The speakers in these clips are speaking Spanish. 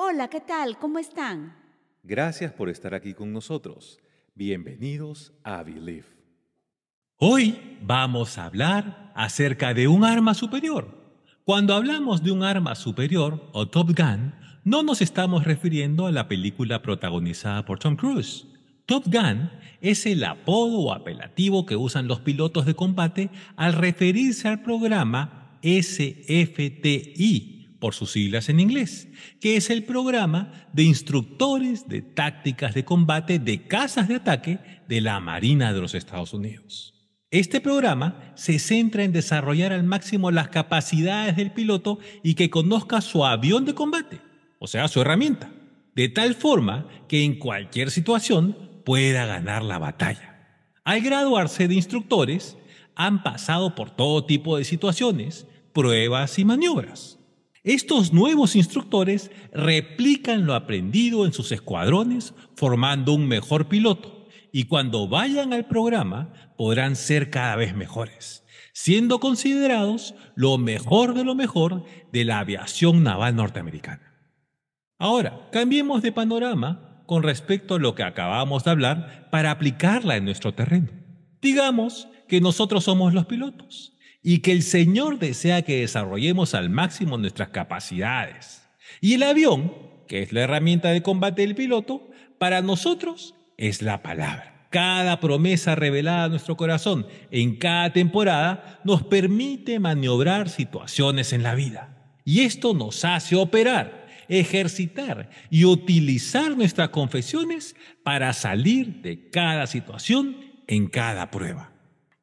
Hola, ¿qué tal? ¿Cómo están? Gracias por estar aquí con nosotros. Bienvenidos a Believe. Hoy vamos a hablar acerca de un arma superior. Cuando hablamos de un arma superior o Top Gun, no nos estamos refiriendo a la película protagonizada por Tom Cruise. Top Gun es el apodo o apelativo que usan los pilotos de combate al referirse al programa SFTI, por sus siglas en inglés, que es el programa de instructores de tácticas de combate de casas de ataque de la Marina de los Estados Unidos. Este programa se centra en desarrollar al máximo las capacidades del piloto y que conozca su avión de combate, o sea, su herramienta, de tal forma que en cualquier situación pueda ganar la batalla. Al graduarse de instructores, han pasado por todo tipo de situaciones, pruebas y maniobras estos nuevos instructores replican lo aprendido en sus escuadrones, formando un mejor piloto, y cuando vayan al programa podrán ser cada vez mejores, siendo considerados lo mejor de lo mejor de la aviación naval norteamericana. Ahora, cambiemos de panorama con respecto a lo que acabamos de hablar para aplicarla en nuestro terreno. Digamos que nosotros somos los pilotos y que el Señor desea que desarrollemos al máximo nuestras capacidades. Y el avión, que es la herramienta de combate del piloto, para nosotros es la palabra. Cada promesa revelada a nuestro corazón en cada temporada nos permite maniobrar situaciones en la vida. Y esto nos hace operar, ejercitar y utilizar nuestras confesiones para salir de cada situación en cada prueba.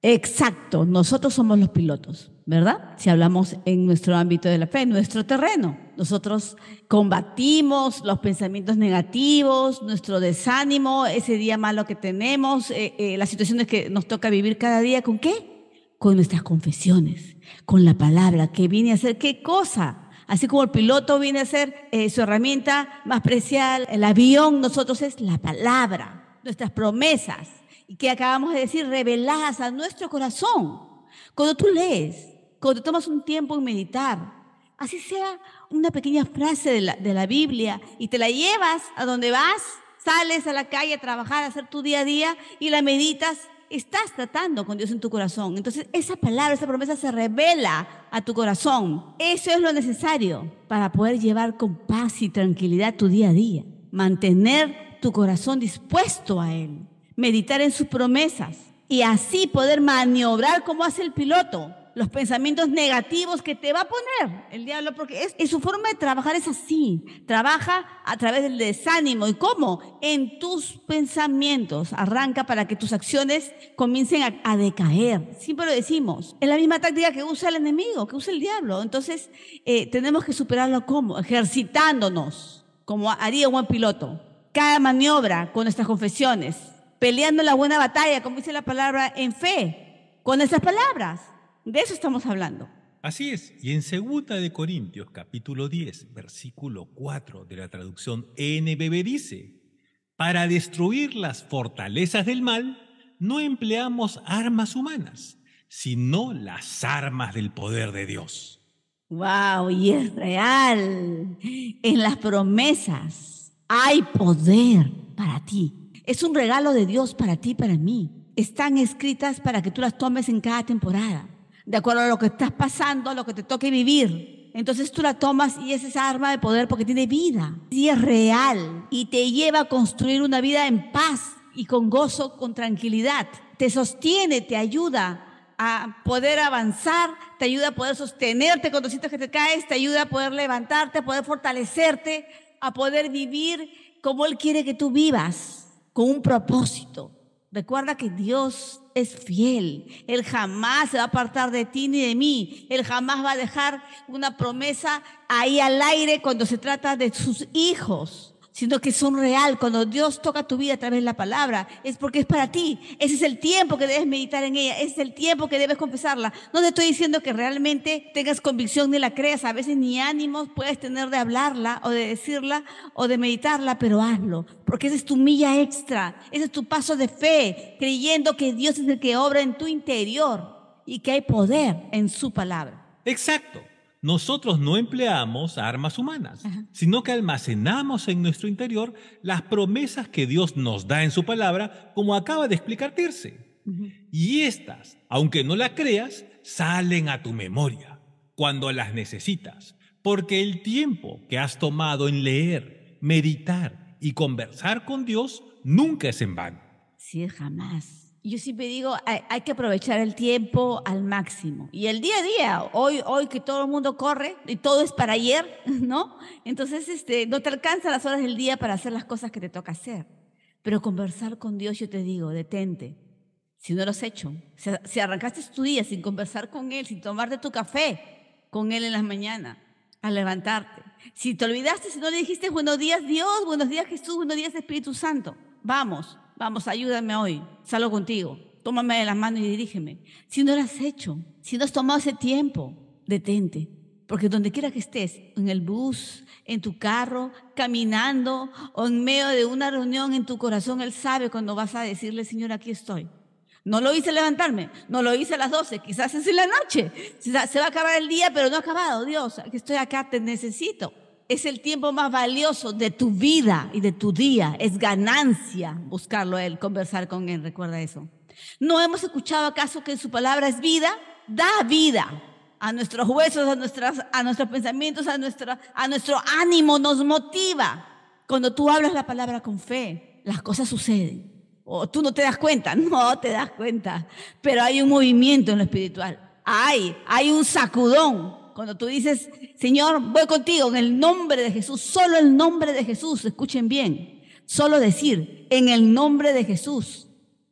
Exacto, nosotros somos los pilotos, ¿verdad? Si hablamos en nuestro ámbito de la fe, en nuestro terreno. Nosotros combatimos los pensamientos negativos, nuestro desánimo, ese día malo que tenemos, eh, eh, las situaciones que nos toca vivir cada día, ¿con qué? Con nuestras confesiones, con la palabra, que viene a ser qué cosa. Así como el piloto viene a ser eh, su herramienta más preciada, el avión, nosotros es la palabra, nuestras promesas que acabamos de decir, reveladas a nuestro corazón. Cuando tú lees, cuando tomas un tiempo en meditar, así sea una pequeña frase de la, de la Biblia y te la llevas a donde vas, sales a la calle a trabajar, a hacer tu día a día y la meditas, estás tratando con Dios en tu corazón. Entonces esa palabra, esa promesa se revela a tu corazón. Eso es lo necesario para poder llevar con paz y tranquilidad tu día a día. Mantener tu corazón dispuesto a Él meditar en sus promesas y así poder maniobrar como hace el piloto los pensamientos negativos que te va a poner el diablo, porque es, su forma de trabajar es así, trabaja a través del desánimo. ¿Y cómo? En tus pensamientos, arranca para que tus acciones comiencen a, decaer. Siempre lo decimos, es la misma táctica que usa el enemigo, que usa el diablo. Entonces, eh, tenemos que superarlo como, ejercitándonos, como haría un piloto. Cada maniobra con nuestras confesiones, peleando la buena batalla, como dice la palabra, en fe, con esas palabras. De eso estamos hablando. Así es, y en segunda de Corintios capítulo 10, versículo 4 de la traducción NBB dice, para destruir las fortalezas del mal, no empleamos armas humanas, sino las armas del poder de Dios. Wow, y es real. En las promesas hay poder para ti. Es un regalo de Dios para ti, y para mí. Están escritas para que tú las tomes en cada temporada, de acuerdo a lo que estás pasando, a lo que te toque vivir. Entonces tú las tomas y es esa arma de poder porque tiene vida y es real y te lleva a construir una vida en paz y con gozo, con tranquilidad. Te sostiene, te ayuda, a poder avanzar, te ayuda a poder sostenerte cuando sientes que te caes, te ayuda a poder levantarte, a poder fortalecerte, a poder vivir como Él quiere que tú vivas con un propósito. Recuerda que Dios es fiel. Él jamás se va a apartar de ti ni de mí. Él jamás va a dejar una promesa ahí al aire cuando se trata de sus hijos sino que son real. Cuando Dios toca tu vida a través de la palabra, es porque es para ti. Ese es el tiempo que debes meditar en ella, ese es el tiempo que debes confesarla. No te estoy diciendo que realmente tengas convicción ni la creas, a veces ni ánimos puedes tener de hablarla o de decirla o de meditarla, pero hazlo, porque esa es tu milla extra, ese es tu paso de fe, creyendo que Dios es el que obra en tu interior y que hay poder en su palabra. Exacto nosotros no empleamos armas humanas, sino que almacenamos en nuestro interior las promesas que Dios nos da en su palabra, como acaba de explicar Y estas, aunque no las creas, salen a tu memoria cuando las necesitas, porque el tiempo que has tomado en leer, meditar y conversar con Dios nunca es en vano. Sí, jamás yo siempre digo, hay, que aprovechar el tiempo al máximo. Y el día a día, hoy, hoy que todo el mundo corre y todo es para ayer, ¿no? Entonces, este, no te alcanzan las horas del día para hacer las cosas que te toca hacer. Pero conversar con Dios, yo te digo, detente. Si no lo has hecho, si, arrancaste tu día sin conversar con Él, sin tomarte tu café con Él en las mañanas, al levantarte. Si te olvidaste, si no le dijiste buenos días Dios, buenos días Jesús, buenos días Espíritu Santo. Vamos, vamos, ayúdame hoy, salgo contigo, tómame de las manos y dirígeme. Si no lo has hecho, si no has tomado ese tiempo, detente. Porque donde quiera que estés, en el bus, en tu carro, caminando o en medio de una reunión en tu corazón, Él sabe cuando vas a decirle, Señor, aquí estoy. No lo hice levantarme, no lo hice a las 12, quizás es en la noche. Se va a acabar el día, pero no ha acabado. Dios, que estoy acá, te necesito es el tiempo más valioso de tu vida y de tu día. Es ganancia buscarlo a Él, conversar con Él, recuerda eso. ¿No hemos escuchado acaso que su palabra es vida? Da vida a nuestros huesos, a, nuestras, a nuestros pensamientos, a, nuestra, a nuestro ánimo, nos motiva. Cuando tú hablas la palabra con fe, las cosas suceden. O tú no te das cuenta, no te das cuenta. Pero hay un movimiento en lo espiritual. Hay, hay un sacudón cuando tú dices, Señor, voy contigo en el nombre de Jesús, solo el nombre de Jesús, escuchen bien, solo decir, en el nombre de Jesús,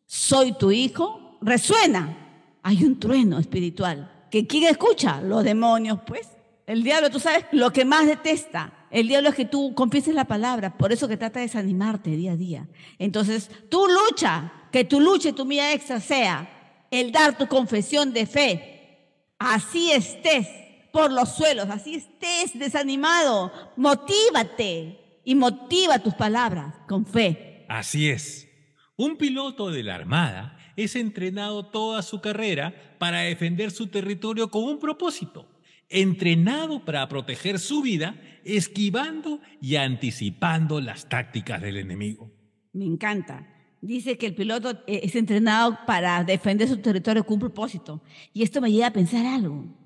soy tu hijo, resuena. Hay un trueno espiritual. ¿Que quién escucha? Los demonios, pues. El diablo, tú sabes, lo que más detesta. El diablo es que tú confieses la palabra, por eso que trata de desanimarte día a día. Entonces, tú lucha, que tu lucha y tu mía extra sea el dar tu confesión de fe. Así estés por los suelos, así estés desanimado, motívate y motiva tus palabras con fe. Así es. Un piloto de la Armada es entrenado toda su carrera para defender su territorio con un propósito, entrenado para proteger su vida, esquivando y anticipando las tácticas del enemigo. Me encanta. Dice que el piloto eh, es entrenado para defender su territorio con un propósito. Y esto me lleva a pensar algo.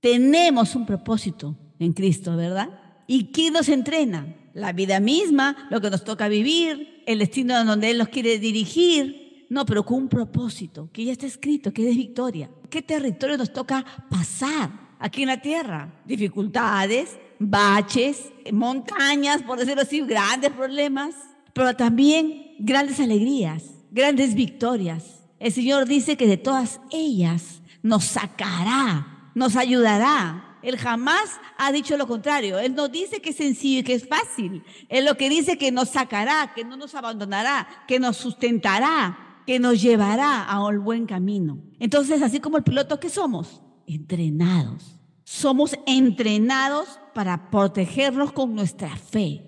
Tenemos un propósito en Cristo, ¿verdad? ¿Y qué nos entrena? La vida misma, lo que nos toca vivir, el destino donde Él nos quiere dirigir. No, pero con un propósito que ya está escrito, que es victoria. ¿Qué territorio nos toca pasar aquí en la tierra? Dificultades, baches, montañas, por decirlo así, grandes problemas, pero también grandes alegrías, grandes victorias. El Señor dice que de todas ellas nos sacará nos ayudará. Él jamás ha dicho lo contrario. Él no dice que es sencillo y que es fácil. Él lo que dice que nos sacará, que no nos abandonará, que nos sustentará, que nos llevará a un buen camino. Entonces, así como el piloto, ¿qué somos? Entrenados. Somos entrenados para protegernos con nuestra fe,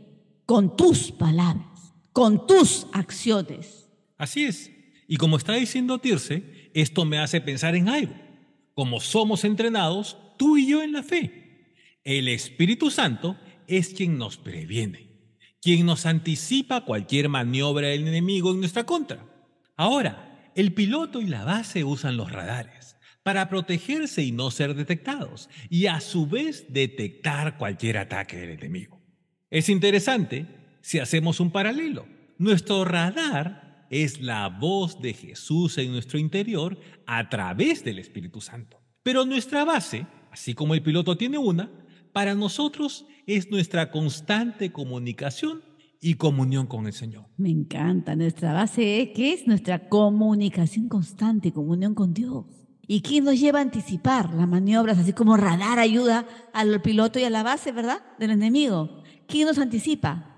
con tus palabras, con tus acciones. Así es. Y como está diciendo Tirse, esto me hace pensar en algo como somos entrenados tú y yo en la fe. El Espíritu Santo es quien nos previene, quien nos anticipa cualquier maniobra del enemigo en nuestra contra. Ahora, el piloto y la base usan los radares para protegerse y no ser detectados, y a su vez detectar cualquier ataque del enemigo. Es interesante si hacemos un paralelo. Nuestro radar es la voz de Jesús en nuestro interior a través del Espíritu Santo. Pero nuestra base, así como el piloto tiene una, para nosotros es nuestra constante comunicación y comunión con el Señor. Me encanta, nuestra base es ¿eh? que es nuestra comunicación constante, y comunión con Dios. ¿Y quién nos lleva a anticipar las maniobras, así como radar ayuda al piloto y a la base, verdad? Del enemigo. ¿Quién nos anticipa?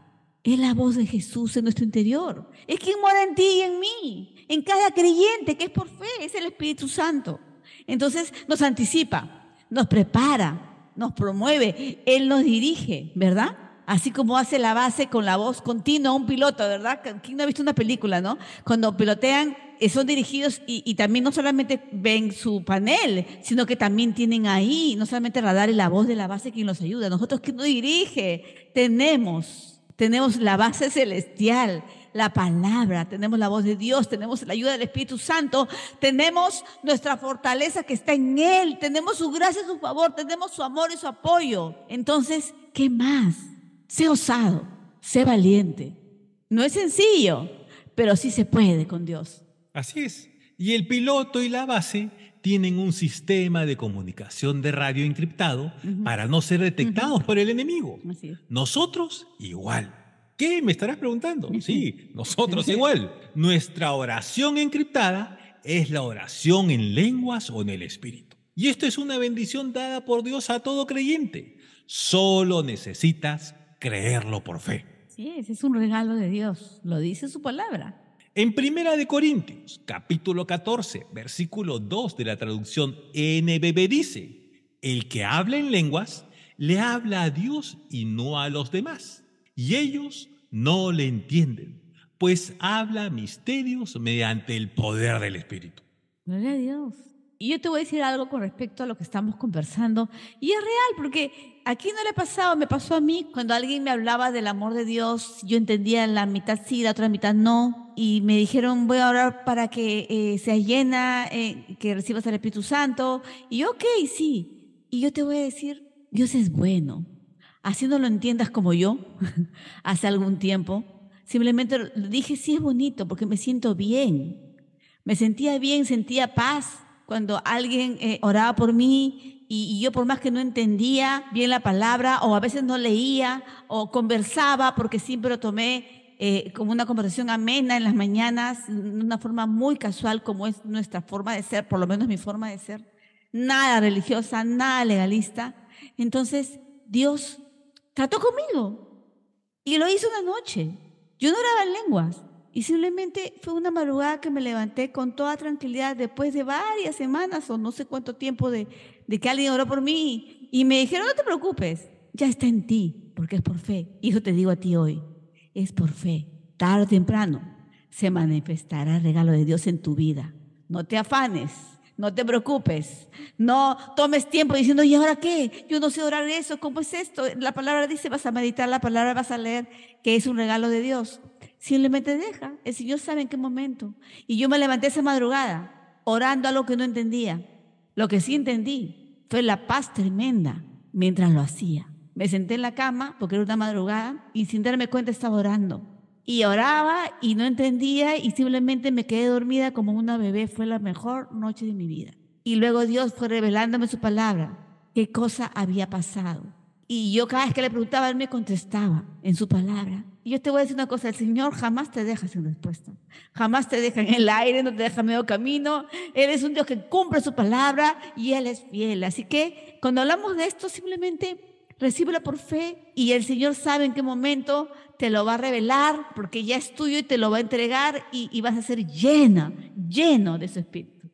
Es la voz de Jesús en nuestro interior. Es quien mora en ti y en mí, en cada creyente, que es por fe, es el Espíritu Santo. Entonces nos anticipa, nos prepara, nos promueve, Él nos dirige, ¿verdad? Así como hace la base con la voz continua un piloto, ¿verdad? ¿Quién no ha visto una película, no? Cuando pilotean, eh, son dirigidos y, también no solamente ven su panel, sino que también tienen ahí, no solamente radar y la voz de la base quien los ayuda. Nosotros que nos dirige, tenemos tenemos la base celestial, la palabra, tenemos la voz de Dios, tenemos la ayuda del Espíritu Santo, tenemos nuestra fortaleza que está en Él, tenemos su gracia, su favor, tenemos su amor y su apoyo. Entonces, ¿qué más? Sé osado, sé valiente. No es sencillo, pero sí se puede con Dios. Así es. Y el piloto y la base tienen un sistema de comunicación de radio encriptado para no ser detectados por el enemigo. Nosotros igual. ¿Qué? Me estarás preguntando. Sí, nosotros igual. Nuestra oración encriptada es la oración en lenguas o en el espíritu. Y esto es una bendición dada por Dios a todo creyente. Solo necesitas creerlo por fe. Sí, ese es un regalo de Dios, lo dice su palabra. En Primera de Corintios, capítulo 14, versículo 2 de la traducción NBB dice, el que habla en lenguas le habla a Dios y no a los demás, y ellos no le entienden, pues habla misterios mediante el poder del Espíritu. Gloria a Dios. Y yo te voy a decir algo con respecto a lo que estamos conversando. Y es real, porque aquí no le ha pasado, me pasó a mí cuando alguien me hablaba del amor de Dios, yo entendía la mitad sí, la otra mitad no. Y me dijeron, voy a orar para que sea eh, seas llena, eh, que recibas el Espíritu Santo. Y yo, ok, sí. Y yo te voy a decir, Dios es bueno. Así no lo entiendas como yo, hace algún tiempo. Simplemente dije, sí es bonito, porque me siento bien. Me sentía bien, sentía paz cuando alguien eh, oraba por mí y, yo por más que no entendía bien la palabra o a veces no leía o conversaba porque siempre lo tomé eh, como una conversación amena en las mañanas, de una forma muy casual como es nuestra forma de ser, por lo menos mi forma de ser, nada religiosa, nada legalista. Entonces Dios trató conmigo y lo hizo una noche. Yo no oraba en lenguas, y simplemente fue una madrugada que me levanté con toda tranquilidad después de varias semanas o no sé cuánto tiempo de, que alguien oró por mí y me dijeron, no te preocupes, ya está en ti, porque es por fe. Y eso te digo a ti hoy, es por fe, tarde o temprano se manifestará el regalo de Dios en tu vida. No te afanes, no te preocupes, no tomes tiempo diciendo, ¿y ahora qué? Yo no sé orar eso, ¿cómo es esto? La palabra dice, vas a meditar la palabra, vas a leer que es un regalo de Dios. Simplemente deja. El Señor sabe en qué momento. Y yo me levanté esa madrugada orando a lo que no entendía. Lo que sí entendí fue la paz tremenda mientras lo hacía. Me senté en la cama porque era una madrugada y sin darme cuenta estaba orando. Y oraba y no entendía y simplemente me quedé dormida como una bebé. Fue la mejor noche de mi vida. Y luego Dios fue revelándome su palabra, qué cosa había pasado. Y yo cada vez que le preguntaba, Él me contestaba en su palabra. Y yo te voy a decir una cosa, el Señor jamás te deja sin respuesta, jamás te deja en el aire, no te deja medio camino, Él es un Dios que cumple su palabra y Él es fiel. Así que cuando hablamos de esto, simplemente recíbelo por fe y el Señor sabe en qué momento te lo va a revelar porque ya es tuyo y te lo va a entregar y, y vas a ser llena, lleno de su espíritu.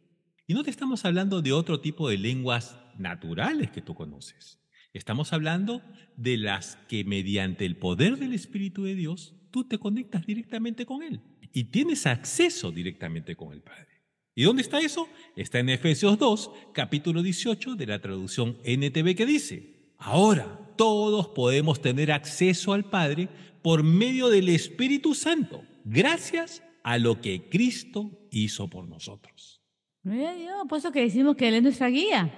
Y no te estamos hablando de otro tipo de lenguas naturales que tú conoces. Estamos hablando de las que mediante el poder del Espíritu de Dios tú te conectas directamente con Él y tienes acceso directamente con el Padre. ¿Y dónde está eso? Está en Efesios 2, capítulo 18 de la traducción NTV que dice, ahora todos podemos tener acceso al Padre por medio del Espíritu Santo, gracias a lo que Cristo hizo por nosotros. No Dios, por eso que decimos que Él es nuestra guía.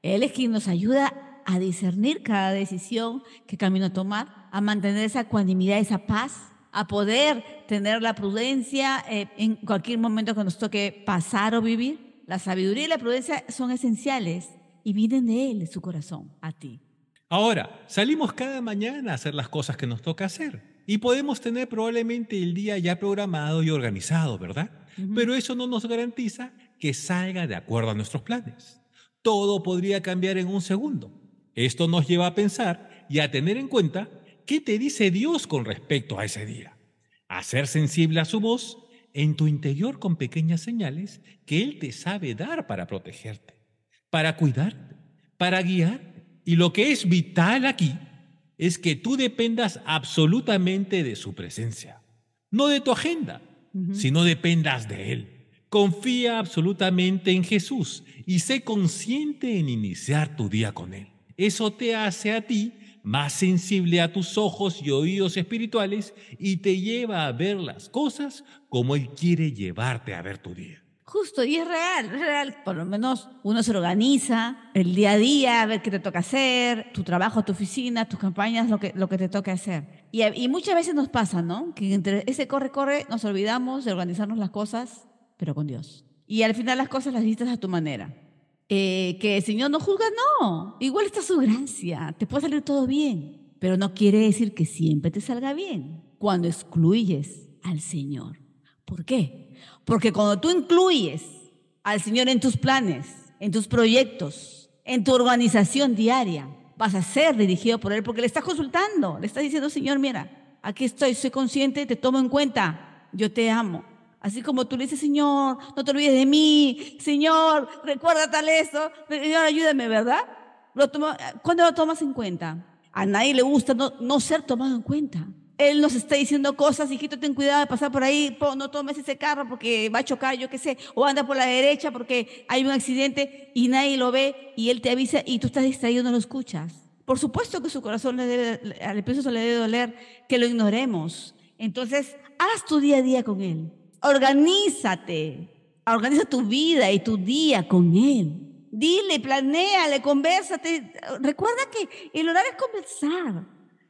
Él es quien nos ayuda a discernir cada decisión, que camino tomar, a mantener esa ecuanimidad, esa paz, a poder tener la prudencia eh, en cualquier momento que nos toque pasar o vivir. La sabiduría y la prudencia son esenciales y vienen de Él, de su corazón, a ti. Ahora, salimos cada mañana a hacer las cosas que nos toca hacer y podemos tener probablemente el día ya programado y organizado, ¿verdad? Pero eso no nos garantiza que salga de acuerdo a nuestros planes. Todo podría cambiar en un segundo. Esto nos lleva a pensar y a tener en cuenta qué te dice Dios con respecto a ese día. A ser sensible a su voz en tu interior con pequeñas señales que Él te sabe dar para protegerte, para cuidarte, para guiar. Y lo que es vital aquí es que tú dependas absolutamente de su presencia, no de tu agenda, sino dependas de Él. Confía absolutamente en Jesús y sé consciente en iniciar tu día con Él. Eso te hace a ti más sensible a tus ojos y oídos espirituales y te lleva a ver las cosas como Él quiere llevarte a ver tu día. Justo, y es real, real. Por lo menos uno se organiza el día a día, a ver qué te toca hacer, tu trabajo, tu oficina, tus campañas, lo que, lo que te toca hacer. Y, muchas veces nos pasa, ¿no? Que entre ese corre-corre nos olvidamos de organizarnos las cosas, pero con Dios. Y al final las cosas las viste a tu manera. Eh, que el Señor no juzga, no. Igual está su gracia, te puede salir todo bien, pero no quiere decir que siempre te salga bien cuando excluyes al Señor. ¿Por qué? Porque cuando tú incluyes al Señor en tus planes, en tus proyectos, en tu organización diaria, vas a ser dirigido por Él porque le estás consultando, le estás diciendo, Señor, mira, aquí estoy, soy consciente, te tomo en cuenta, yo te amo, Así como tú le dices, Señor, no te olvides de mí, Señor, recuerda tal eso, Señor, ayúdame, ¿verdad? Lo ¿Cuándo lo tomas en cuenta? A nadie le gusta no, ser tomado en cuenta. Él nos está diciendo cosas, hijito, ten cuidado de pasar por ahí, no tomes ese carro porque va a chocar, yo qué sé, o anda por la derecha porque hay un accidente y nadie lo ve y él te avisa y tú estás distraído, no lo escuchas. Por supuesto que su corazón le debe, al Espíritu le debe doler que lo ignoremos. Entonces, haz tu día a día con él. Organízate. Organiza tu vida y tu día con Él. Dile, planéale, conversate. Recuerda que el orar es conversar.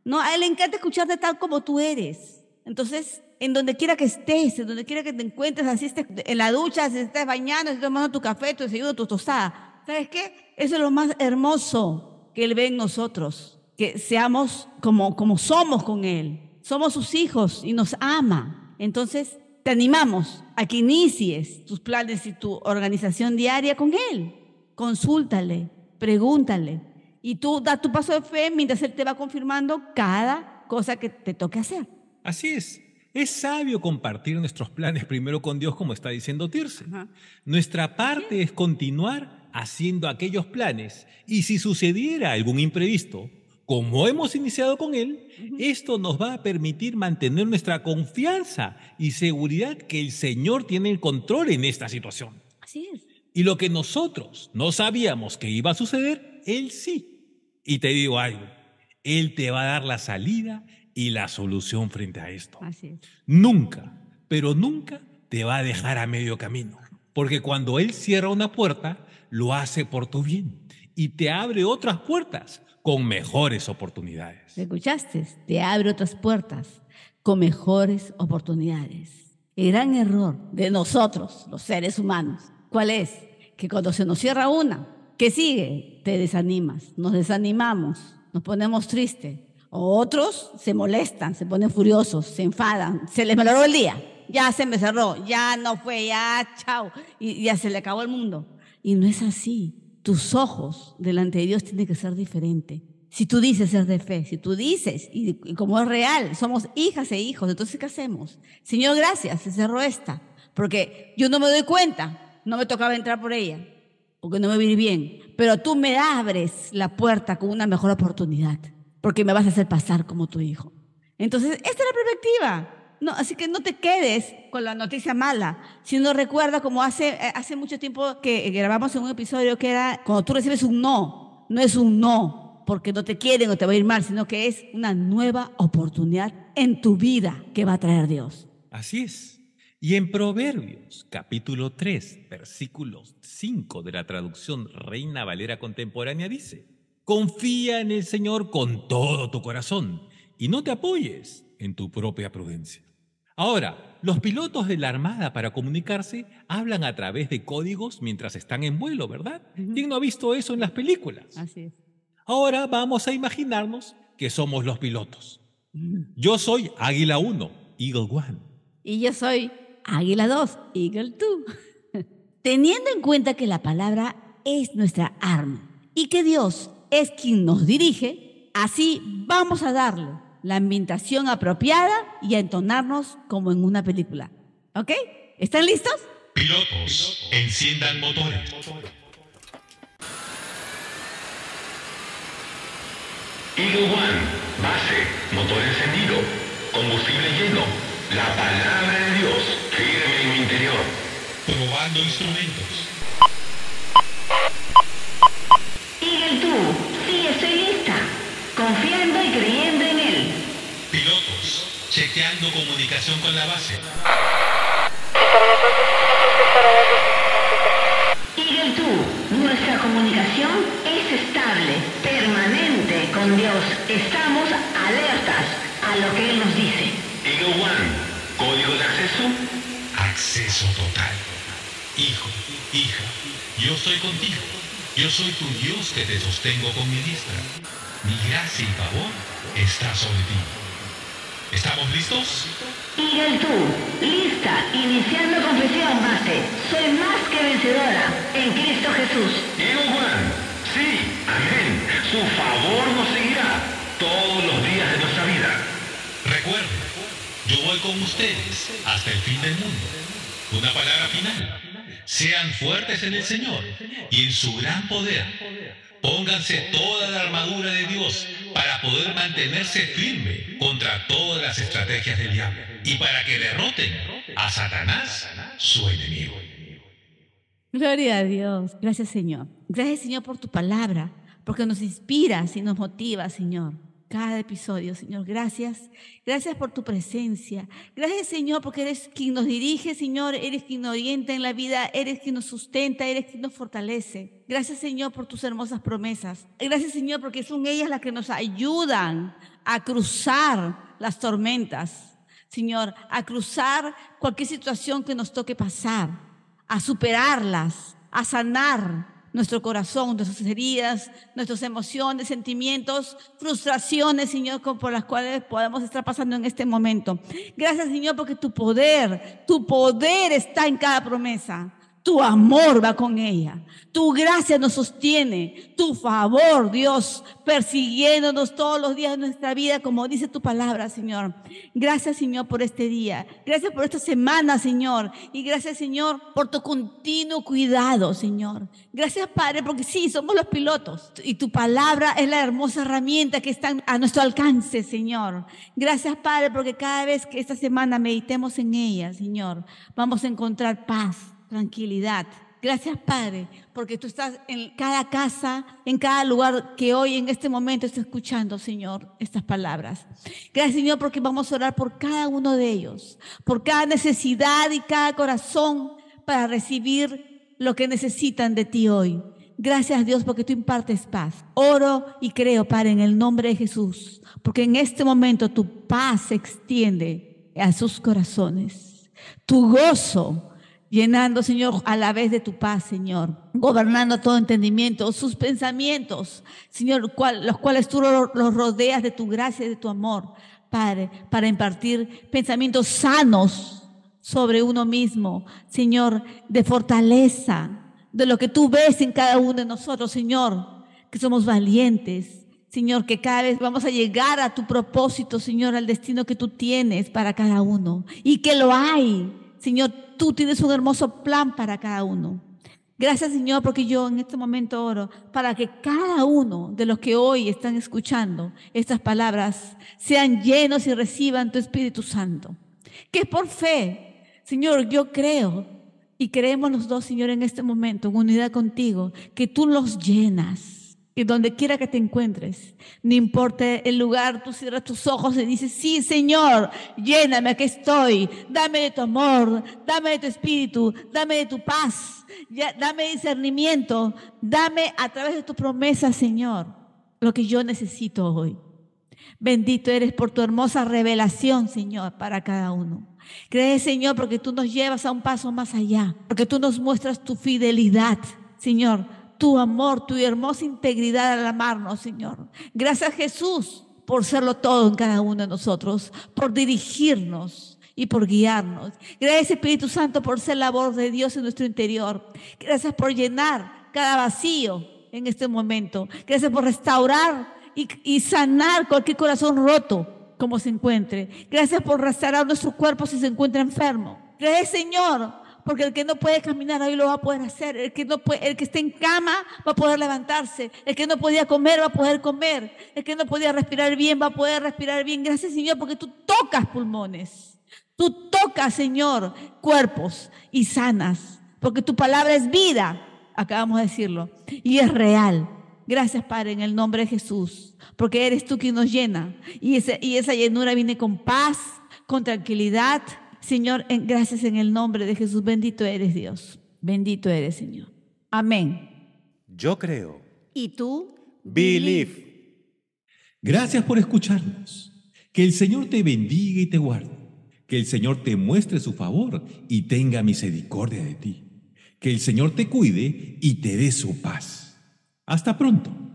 No, a Él le encanta escucharte tal como tú eres. Entonces, en donde quiera que estés, en donde quiera que te encuentres, así estés en la ducha, si estás bañando, si estás tomando tu café, tu desayuno, tu tostada. ¿Sabes qué? Eso es lo más hermoso que Él ve en nosotros. Que seamos como, como somos con Él. Somos sus hijos y nos ama. Entonces, te animamos a que inicies tus planes y tu organización diaria con Él. Consúltale, pregúntale. Y tú da tu paso de fe mientras Él te va confirmando cada cosa que te toque hacer. Así es. Es sabio compartir nuestros planes primero con Dios, como está diciendo Tirce. Nuestra parte es continuar haciendo aquellos planes. Y si sucediera algún imprevisto, como hemos iniciado con Él, esto nos va a permitir mantener nuestra confianza y seguridad que el Señor tiene el control en esta situación. Así es. Y lo que nosotros no sabíamos que iba a suceder, Él sí. Y te digo algo, Él te va a dar la salida y la solución frente a esto. Así es. Nunca, pero nunca te va a dejar a medio camino. Porque cuando Él cierra una puerta, lo hace por tu bien y te abre otras puertas con mejores oportunidades. ¿Escuchaste? Te abre otras puertas con mejores oportunidades. El gran error de nosotros, los seres humanos, ¿cuál es? Que cuando se nos cierra una, ¿qué sigue? Te desanimas, nos desanimamos, nos ponemos tristes. otros se molestan, se ponen furiosos, se enfadan, se les valoró el día, ya se me cerró, ya no fue, ya chao, y ya se le acabó el mundo. Y no es así tus ojos delante de Dios tienen que ser diferentes. Si tú dices ser de fe, si tú dices, y, como es real, somos hijas e hijos, entonces ¿qué hacemos? Señor, gracias, se cerró esta, porque yo no me doy cuenta, no me tocaba entrar por ella, porque no me vi bien, pero tú me abres la puerta con una mejor oportunidad, porque me vas a hacer pasar como tu hijo. Entonces, esta es la perspectiva así que no te quedes con la noticia mala, sino recuerda como hace, eh, hace mucho tiempo que eh, grabamos en un episodio que era cuando tú recibes un no, no es un no porque no te quieren o te va a ir mal, sino que es una nueva oportunidad en tu vida que va a traer Dios. Así es. Y en Proverbios, capítulo 3, versículo 5 de la traducción Reina Valera Contemporánea dice, confía en el Señor con todo tu corazón y no te apoyes en tu propia prudencia. Ahora, los pilotos de la Armada para comunicarse hablan a través de códigos mientras están en vuelo, ¿verdad? ¿Quién no ha visto eso en las películas? Así es. Ahora vamos a imaginarnos que somos los pilotos. Mm. Yo soy Águila 1, Eagle 1. Y yo soy Águila 2, Eagle 2. Teniendo en cuenta que la palabra es nuestra arma y que Dios es quien nos dirige, así vamos a darlo la ambientación apropiada y a entonarnos como en una película. ¿Ok? ¿Están listos? Pilotos, enciendan motores. Eagle One, base, motor encendido, combustible lleno, la palabra de Dios, firme en mi interior. Probando instrumentos. comunicación con la base. Y tú, nuestra comunicación es estable, permanente con Dios. Estamos alertas a lo que Él nos dice. Eagle One, código de acceso. Acceso total. Hijo, hija, yo soy contigo. Yo soy tu Dios que te sostengo con mi diestra. Mi gracia y favor está sobre ti. ¿Estamos listos? Miguel tú, lista, iniciando confesión base. Soy más que vencedora en Cristo Jesús. un Juan, sí, amén. Su favor nos seguirá todos los días de nuestra vida. Recuerden, yo voy con ustedes hasta el fin del mundo. Una palabra final. Sean fuertes en el Señor y en su gran poder. Pónganse toda la armadura de Dios para poder mantenerse firme contra todas las estrategias del diablo y para que derroten a Satanás, su enemigo. Gloria a Dios. Gracias Señor. Gracias Señor por tu palabra, porque nos inspiras y nos motiva, Señor cada episodio, Señor. Gracias. Gracias por tu presencia. Gracias, Señor, porque eres quien nos dirige, Señor. Eres quien nos orienta en la vida. Eres quien nos sustenta. Eres quien nos fortalece. Gracias, Señor, por tus hermosas promesas. Gracias, Señor, porque son ellas las que nos ayudan a cruzar las tormentas. Señor, a cruzar cualquier situación que nos toque pasar, a superarlas, a sanar, nuestro corazón, nuestras heridas, nuestras emociones, sentimientos, frustraciones, Señor, por las cuales podemos estar pasando en este momento. Gracias, Señor, porque tu poder, tu poder está en cada promesa. Tu amor va con ella. Tu gracia nos sostiene. Tu favor, Dios, persiguiéndonos todos los días de nuestra vida, como dice tu palabra, Señor. Gracias, Señor, por este día. Gracias por esta semana, Señor. Y gracias, Señor, por tu continuo cuidado, Señor. Gracias, Padre, porque sí, somos los pilotos. Y tu palabra es la hermosa herramienta que está a nuestro alcance, Señor. Gracias, Padre, porque cada vez que esta semana meditemos en ella, Señor, vamos a encontrar paz tranquilidad. Gracias, Padre, porque tú estás en cada casa, en cada lugar que hoy, en este momento, está escuchando, Señor, estas palabras. Gracias, Señor, porque vamos a orar por cada uno de ellos, por cada necesidad y cada corazón para recibir lo que necesitan de ti hoy. Gracias, Dios, porque tú impartes paz. Oro y creo, Padre, en el nombre de Jesús, porque en este momento tu paz se extiende a sus corazones. Tu gozo llenando, Señor, a la vez de tu paz, Señor, gobernando todo entendimiento, sus pensamientos, Señor, los cuales tú los rodeas de tu gracia y de tu amor, Padre, para impartir pensamientos sanos sobre uno mismo, Señor, de fortaleza, de lo que tú ves en cada uno de nosotros, Señor, que somos valientes, Señor, que cada vez vamos a llegar a tu propósito, Señor, al destino que tú tienes para cada uno y que lo hay Señor, tú tienes un hermoso plan para cada uno. Gracias, Señor, porque yo en este momento oro para que cada uno de los que hoy están escuchando estas palabras sean llenos y reciban tu Espíritu Santo. Que por fe, Señor, yo creo y creemos los dos, Señor, en este momento, en unidad contigo, que tú los llenas donde quiera que te encuentres, no importa el lugar, tú cierras tus ojos y dices, sí, Señor, lléname, aquí estoy, dame de tu amor, dame de tu espíritu, dame de tu paz, dame discernimiento, dame a través de tu promesa, Señor, lo que yo necesito hoy. Bendito eres por tu hermosa revelación, Señor, para cada uno. Crees, Señor, porque tú nos llevas a un paso más allá, porque tú nos muestras tu fidelidad, Señor, tu amor, tu hermosa integridad al amarnos, Señor. Gracias Jesús por serlo todo en cada uno de nosotros, por dirigirnos y por guiarnos. Gracias Espíritu Santo por ser la voz de Dios en nuestro interior. Gracias por llenar cada vacío en este momento. Gracias por restaurar y, sanar cualquier corazón roto como se encuentre. Gracias por restaurar nuestro cuerpo si se encuentra enfermo. Gracias Señor porque el que no puede caminar hoy lo va a poder hacer. El que, no puede, el que está en cama va a poder levantarse. El que no podía comer va a poder comer. El que no podía respirar bien va a poder respirar bien. Gracias Señor porque tú tocas pulmones. Tú tocas Señor cuerpos y sanas. Porque tu palabra es vida. Acabamos de decirlo. Y es real. Gracias, Padre, en el nombre de Jesús, porque eres tú quien nos llena. Y, esa, y esa llenura viene con paz, con tranquilidad, Señor, gracias en el nombre de Jesús. Bendito eres Dios. Bendito eres, Señor. Amén. Yo creo. ¿Y tú? Believe. Gracias por escucharnos. Que el Señor te bendiga y te guarde. Que el Señor te muestre su favor y tenga misericordia de ti. Que el Señor te cuide y te dé su paz. Hasta pronto.